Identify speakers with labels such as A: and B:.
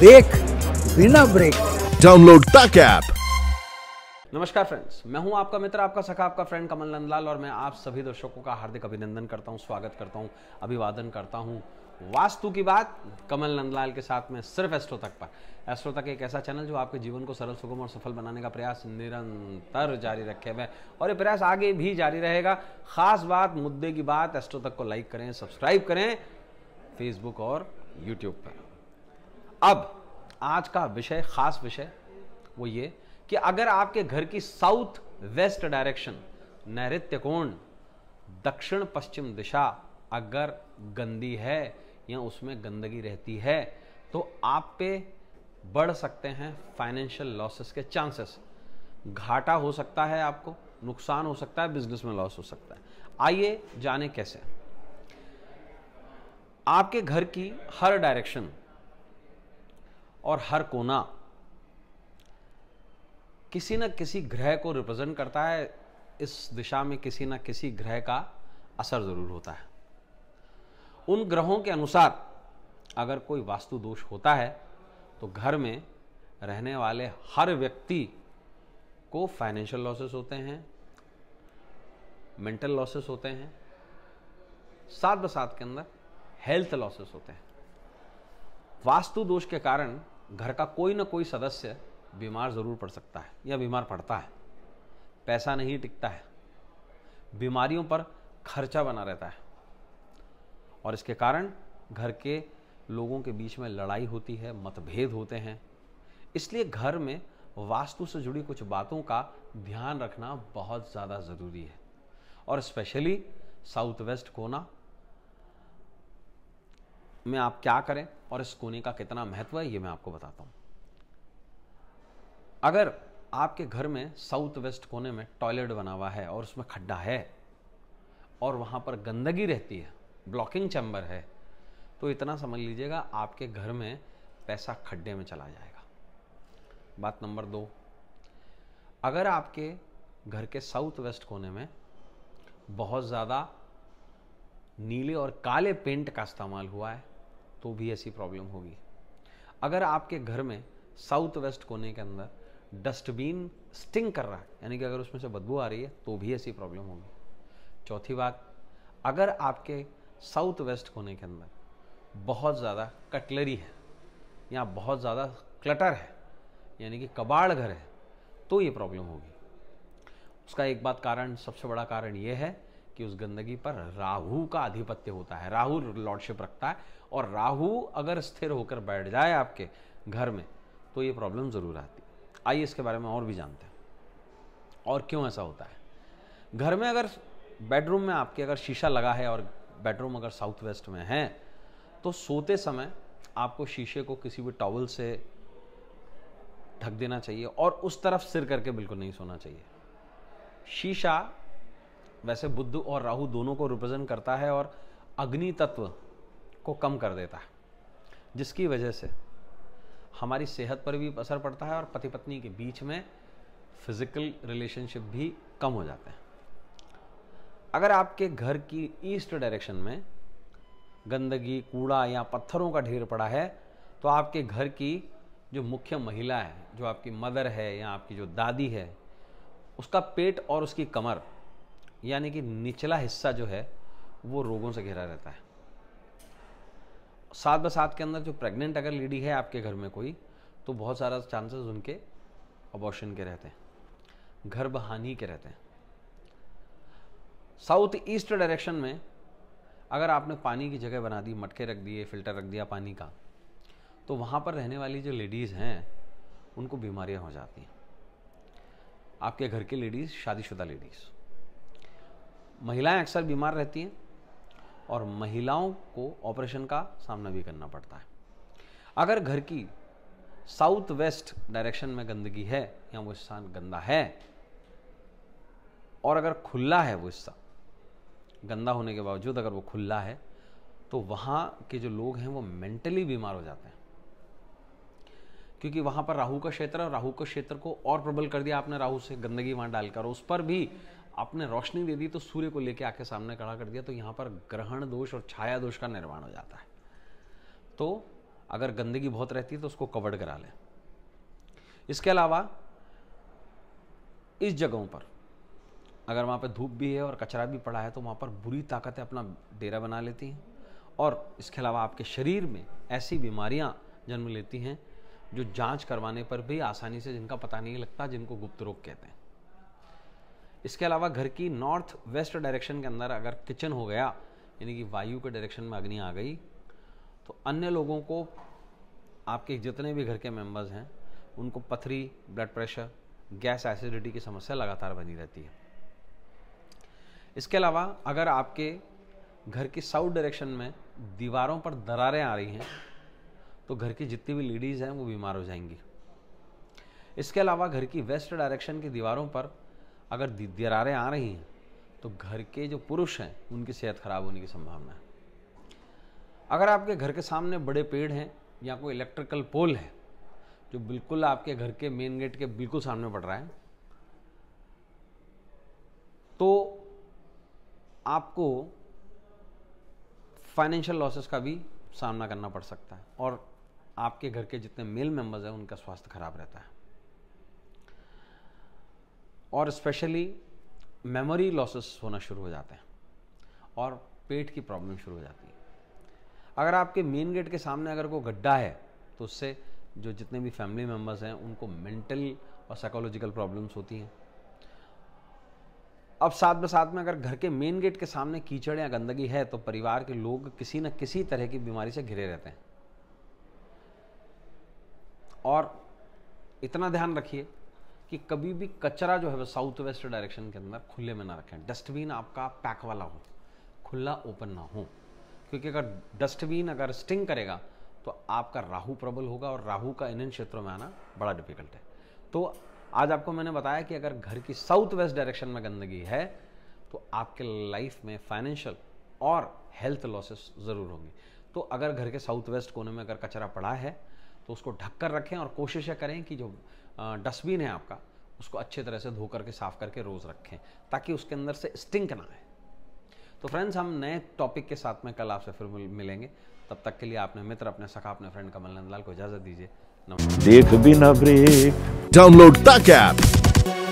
A: देख बिना break download टक ऐप नमस्कार फ्रेंड्स मैं हूं आपका मित्र आपका सखा आपका फ्रेंड कमल नंदलाल और मैं आप सभी दर्शकों का हार्दिक अभिनंदन करता हूं स्वागत करता हूं अभिवादन करता हूं वास्तु की बात कमल नंदलाल के साथ में सिर्फ एस्ट्रो तक पर एस्ट्रो तक एक ऐसा चैनल जो आपके जीवन को सरल सुगम और सफल बनाने का प्रयास निरंतर जारी रखे हुए और ये प्रयास आगे भी जारी रहेगा खास बात मुद्दे की बात एस्ट्रो तक को लाइक करें सब्सक्राइब करें फेसबुक और यूट्यूब पर अब आज का विषय खास विषय वो ये कि अगर आपके घर की साउथ वेस्ट डायरेक्शन नैऋत्य कोण दक्षिण पश्चिम दिशा अगर गंदी है या उसमें गंदगी रहती है तो आप पे बढ़ सकते हैं फाइनेंशियल लॉसेस के चांसेस घाटा हो सकता है आपको नुकसान हो सकता है बिजनेस में लॉस हो सकता है आइए जाने कैसे आपके घर की हर डायरेक्शन और हर कोना किसी न किसी ग्रह को रिप्रेजेंट करता है इस दिशा में किसी न किसी ग्रह का असर ज़रूर होता है उन ग्रहों के अनुसार अगर कोई वास्तु दोष होता है तो घर में रहने वाले हर व्यक्ति को फाइनेंशियल लॉसेस होते हैं मेंटल लॉसेस होते हैं साथ ब साथ के अंदर हेल्थ लॉसेस होते हैं वास्तु दोष के कारण घर का कोई ना कोई सदस्य बीमार ज़रूर पड़ सकता है या बीमार पड़ता है पैसा नहीं टिकता है बीमारियों पर खर्चा बना रहता है और इसके कारण घर के लोगों के बीच में लड़ाई होती है मतभेद होते हैं इसलिए घर में वास्तु से जुड़ी कुछ बातों का ध्यान रखना बहुत ज़्यादा ज़रूरी है और स्पेशली साउथ वेस्ट कोना में आप क्या करें और इस कोने का कितना महत्व है ये मैं आपको बताता हूँ अगर आपके घर में साउथ वेस्ट कोने में टॉयलेट बना हुआ है और उसमें खड्डा है और वहाँ पर गंदगी रहती है ब्लॉकिंग चैम्बर है तो इतना समझ लीजिएगा आपके घर में पैसा खड्डे में चला जाएगा बात नंबर दो अगर आपके घर के साउथ वेस्ट कोने में बहुत ज़्यादा नीले और काले पेंट का इस्तेमाल हुआ है तो भी ऐसी प्रॉब्लम होगी अगर आपके घर में साउथ वेस्ट कोने के अंदर डस्टबिन स्टिंग कर रहा है यानी कि अगर उसमें से बदबू आ रही है तो भी ऐसी प्रॉब्लम होगी चौथी बात अगर आपके साउथ वेस्ट कोने के अंदर बहुत ज़्यादा कटलरी है या बहुत ज़्यादा क्लटर है यानी कि कबाड़ घर है तो ये प्रॉब्लम होगी उसका एक बात कारण सबसे बड़ा कारण ये है कि उस गंदगी पर राहु का आधिपत्य होता है राहु लॉर्डशिप रखता है और राहु अगर स्थिर होकर बैठ जाए आपके घर में तो ये प्रॉब्लम ज़रूर आती आइए इसके बारे में और भी जानते हैं और क्यों ऐसा होता है घर में अगर बेडरूम में आपके अगर शीशा लगा है और बेडरूम अगर साउथ वेस्ट में है तो सोते समय आपको शीशे को किसी भी टॉवल से ढक देना चाहिए और उस तरफ सिर करके बिल्कुल नहीं सोना चाहिए शीशा वैसे बुद्ध और राहु दोनों को रिप्रेजेंट करता है और अग्नि तत्व को कम कर देता है जिसकी वजह से हमारी सेहत पर भी असर पड़ता है और पति पत्नी के बीच में फिजिकल रिलेशनशिप भी कम हो जाते हैं अगर आपके घर की ईस्ट डायरेक्शन में गंदगी कूड़ा या पत्थरों का ढेर पड़ा है तो आपके घर की जो मुख्य महिला है जो आपकी मदर है या आपकी जो दादी है उसका पेट और उसकी कमर यानी कि निचला हिस्सा जो है वो रोगों से घिरा रहता है साथ ब साथ के अंदर जो प्रेग्नेंट अगर लेडी है आपके घर में कोई तो बहुत सारा चांसेस उनके अबॉर्शन के रहते हैं गर्भहानि के रहते हैं साउथ ईस्ट डायरेक्शन में अगर आपने पानी की जगह बना दी मटके रख दिए फिल्टर रख दिया पानी का तो वहाँ पर रहने वाली जो लेडीज़ हैं उनको बीमारियाँ हो जाती हैं आपके घर के लेडीज़ शादीशुदा लेडीज़ महिलाएं अक्सर बीमार रहती हैं और महिलाओं को ऑपरेशन का सामना भी करना पड़ता है अगर घर की साउथ वेस्ट डायरेक्शन में गंदगी है या वो स्थान गंदा है और अगर खुला है वो हिस्सा गंदा होने के बावजूद अगर वो खुला है तो वहां के जो लोग हैं वो मेंटली बीमार हो जाते हैं क्योंकि वहां पर राहु का क्षेत्र है राहु के क्षेत्र को और प्रबल कर दिया आपने राहु से गंदगी वहां डालकर उस पर भी आपने रोशनी दे दी तो सूर्य को लेके आके सामने खड़ा कर दिया तो यहां पर ग्रहण दोष और छाया दोष का निर्माण हो जाता है तो अगर गंदगी बहुत रहती है तो उसको कवर्ड करा लें इसके अलावा इस जगहों पर अगर वहां पर धूप भी है और कचरा भी पड़ा है तो वहां पर बुरी ताकतें अपना डेरा बना लेती हैं और इसके अलावा आपके शरीर में ऐसी बीमारियां जन्म लेती हैं जो जांच करवाने पर भी आसानी से जिनका पता नहीं लगता जिनको गुप्त रोग कहते हैं इसके अलावा घर की नॉर्थ वेस्ट डायरेक्शन के अंदर अगर किचन हो गया यानी कि वायु के डायरेक्शन में अग्नि आ गई तो अन्य लोगों को आपके जितने भी घर के मेंबर्स हैं उनको पथरी ब्लड प्रेशर गैस एसिडिटी की समस्या लगातार बनी रहती है इसके अलावा अगर आपके घर की साउथ डायरेक्शन में दीवारों पर दरारें आ रही हैं तो घर की जितनी भी लेडीज़ हैं वो बीमार हो जाएंगी इसके अलावा घर की वेस्ट डायरेक्शन की दीवारों पर अगर दरारें आ रही हैं तो घर के जो पुरुष हैं उनकी सेहत खराब होने की संभावना है अगर आपके घर के सामने बड़े पेड़ हैं या कोई इलेक्ट्रिकल पोल है जो बिल्कुल आपके घर के मेन गेट के बिल्कुल सामने पड़ रहा है तो आपको फाइनेंशियल लॉसेस का भी सामना करना पड़ सकता है और आपके घर के जितने मेल मेंबर्स हैं उनका स्वास्थ्य खराब रहता है और स्पेशली मेमोरी लॉसेस होना शुरू हो जाते हैं और पेट की प्रॉब्लम शुरू हो जाती है अगर आपके मेन गेट के सामने अगर कोई गड्ढा है तो उससे जो जितने भी फैमिली मेम्बर्स हैं उनको मेंटल और साइकोलॉजिकल प्रॉब्लम्स होती हैं अब साथ में साथ में अगर घर के मेन गेट के सामने कीचड़ या गंदगी है तो परिवार के लोग किसी न किसी तरह की बीमारी से घिरे रहते हैं और इतना ध्यान रखिए कि कभी भी कचरा जो है वो साउथ वेस्ट डायरेक्शन के अंदर खुले में ना रखें डस्टबिन आपका पैक वाला हो खुला ओपन ना हो क्योंकि अगर डस्टबिन अगर स्टिंग करेगा तो आपका राहु प्रबल होगा और राहु का इन इन क्षेत्रों में आना बड़ा डिफिकल्ट है तो आज आपको मैंने बताया कि अगर घर की साउथ वेस्ट डायरेक्शन में गंदगी है तो आपके लाइफ में फाइनेंशियल और हेल्थ लॉसेस ज़रूर होंगे तो अगर घर के साउथ वेस्ट कोने में अगर कचरा पड़ा है तो उसको ढककर रखें और कोशिशें करें कि जो डस्टबिन है आपका उसको अच्छे तरह से धो करके साफ़ करके रोज़ रखें ताकि उसके अंदर से स्टिंक ना आए तो फ्रेंड्स हम नए टॉपिक के साथ में कल आपसे फिर मिलेंगे तब तक के लिए आपने मित्र अपने सखा अपने फ्रेंड कमल नंदलाल को इजाज़त दीजिए देख ना ब्रेक डाउनलोड तक ऐप